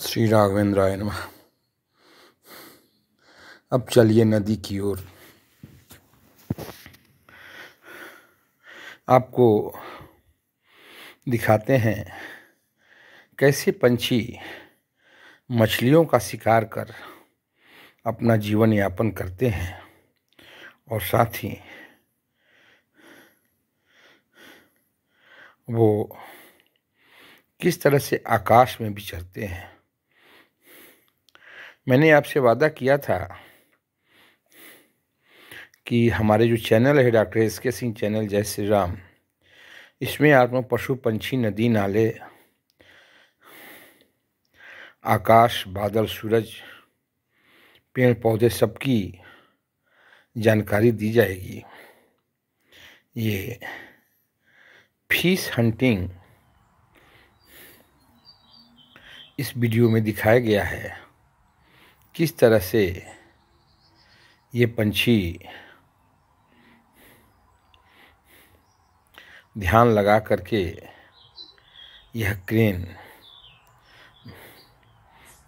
श्री राघवेंद्र आय अब चलिए नदी की ओर आपको दिखाते हैं कैसे पंछी मछलियों का शिकार कर अपना जीवन यापन करते हैं और साथ ही वो किस तरह से आकाश में विचरते हैं मैंने आपसे वादा किया था कि हमारे जो चैनल है डॉक्टर एस के सिंह चैनल जय श्री राम इसमें आप लोग पशु पंछी नदी नाले आकाश बादल सूरज पेड़ पौधे सबकी जानकारी दी जाएगी ये फीस हंटिंग इस वीडियो में दिखाया गया है किस तरह से ये पंछी ध्यान लगा करके यह क्रेन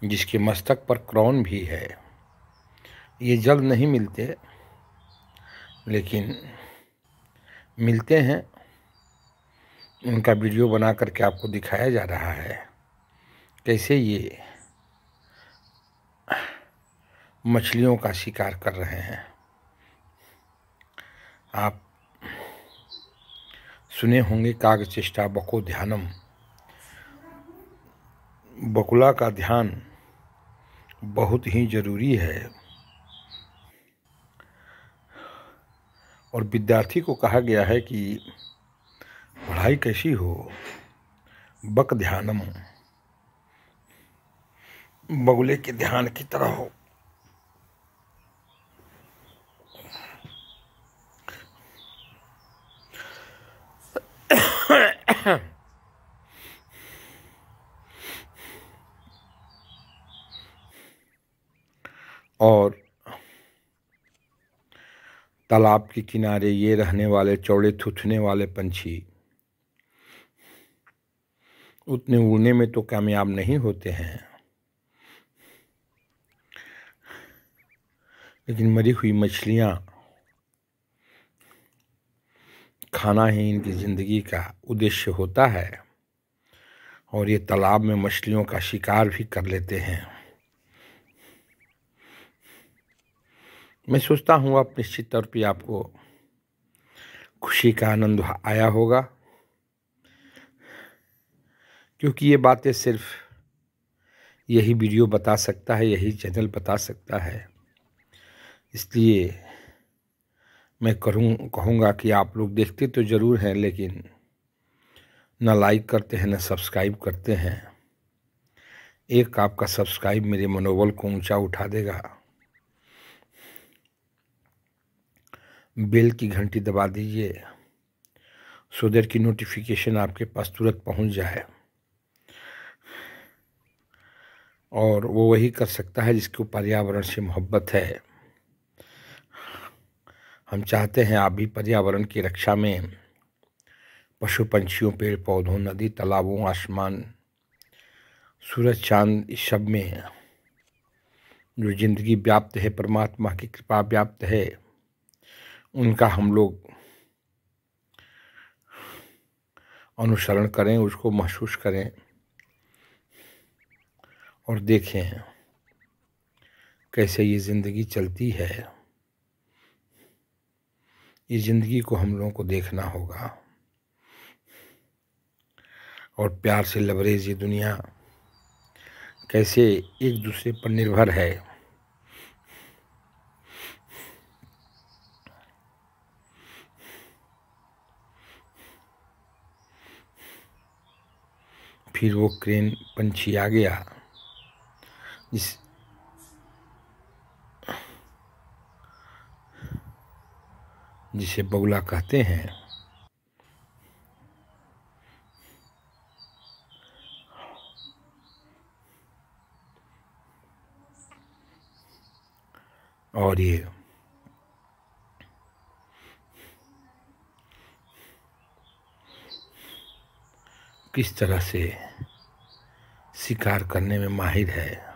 जिसके मस्तक पर क्रॉन भी है ये जल्द नहीं मिलते लेकिन मिलते हैं उनका वीडियो बना करके आपको दिखाया जा रहा है कैसे ये मछलियों का शिकार कर रहे हैं आप सुने होंगे काग चेष्टा बको ध्यानम बकुला का ध्यान बहुत ही जरूरी है और विद्यार्थी को कहा गया है कि पढ़ाई कैसी हो बक ध्यानम बगुले के ध्यान की तरह हो और तालाब के किनारे ये रहने वाले चौड़े थुथने वाले पंछी उतने उड़ने में तो कामयाब नहीं होते हैं लेकिन मरी हुई मछलियाँ खाना ही इनकी ज़िंदगी का उद्देश्य होता है और ये तालाब में मछलियों का शिकार भी कर लेते हैं मैं सोचता हूँ आप निश्चित तौर पर आपको खुशी का आनंद आया होगा क्योंकि ये बातें सिर्फ यही वीडियो बता सकता है यही चैनल बता सकता है इसलिए मैं करूँ कहूँगा कि आप लोग देखते तो ज़रूर हैं लेकिन ना लाइक करते हैं ना सब्सक्राइब करते हैं एक आपका सब्सक्राइब मेरे मनोबल को ऊंचा उठा देगा बेल की घंटी दबा दीजिए सोदर की नोटिफिकेशन आपके पास तुरंत पहुंच जाए और वो वही कर सकता है जिसको पर्यावरण से मोहब्बत है हम चाहते हैं आप भी पर्यावरण की रक्षा में पशु पंछियों पेड़ पौधों नदी तालाबों आसमान सूरज चांद इस सब में जो जिंदगी व्याप्त है परमात्मा की कृपा व्याप्त है उनका हम लोग अनुसरण करें उसको महसूस करें और देखें कैसे ये ज़िंदगी चलती है ये ज़िंदगी को हम लोगों को देखना होगा और प्यार से लबरेज ये दुनिया कैसे एक दूसरे पर निर्भर है फिर वो क्रेन पंछी आ गया जिस जिसे बगुला कहते हैं और ये किस तरह से शिकार करने में माहिर है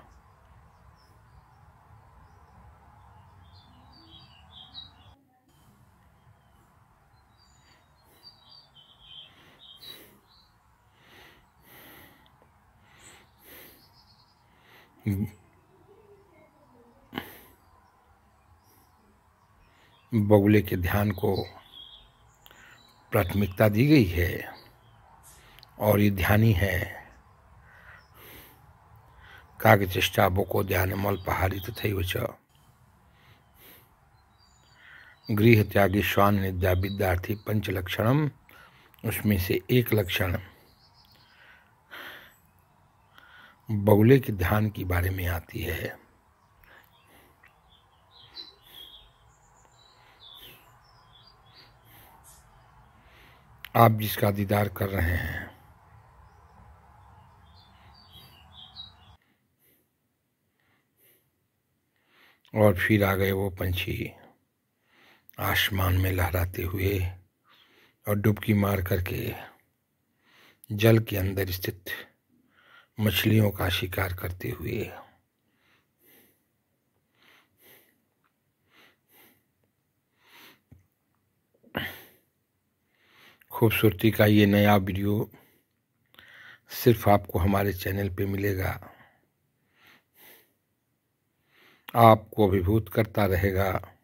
बगुले के ध्यान को प्राथमिकता दी गई है और ये ध्यानी है काग चेष्टा बोको मल पहाड़ी थे च गृह त्यागी श्वान निद्या विद्यार्थी लक्षणम उसमें से एक लक्षण बगुले के ध्यान के बारे में आती है आप जिसका दीदार कर रहे हैं और फिर आ गए वो पंछी आसमान में लहराते हुए और डुबकी मार करके जल के अंदर स्थित मछलियों का शिकार करते हुए खूबसूरती का ये नया वीडियो सिर्फ आपको हमारे चैनल पे मिलेगा आपको अभिभूत करता रहेगा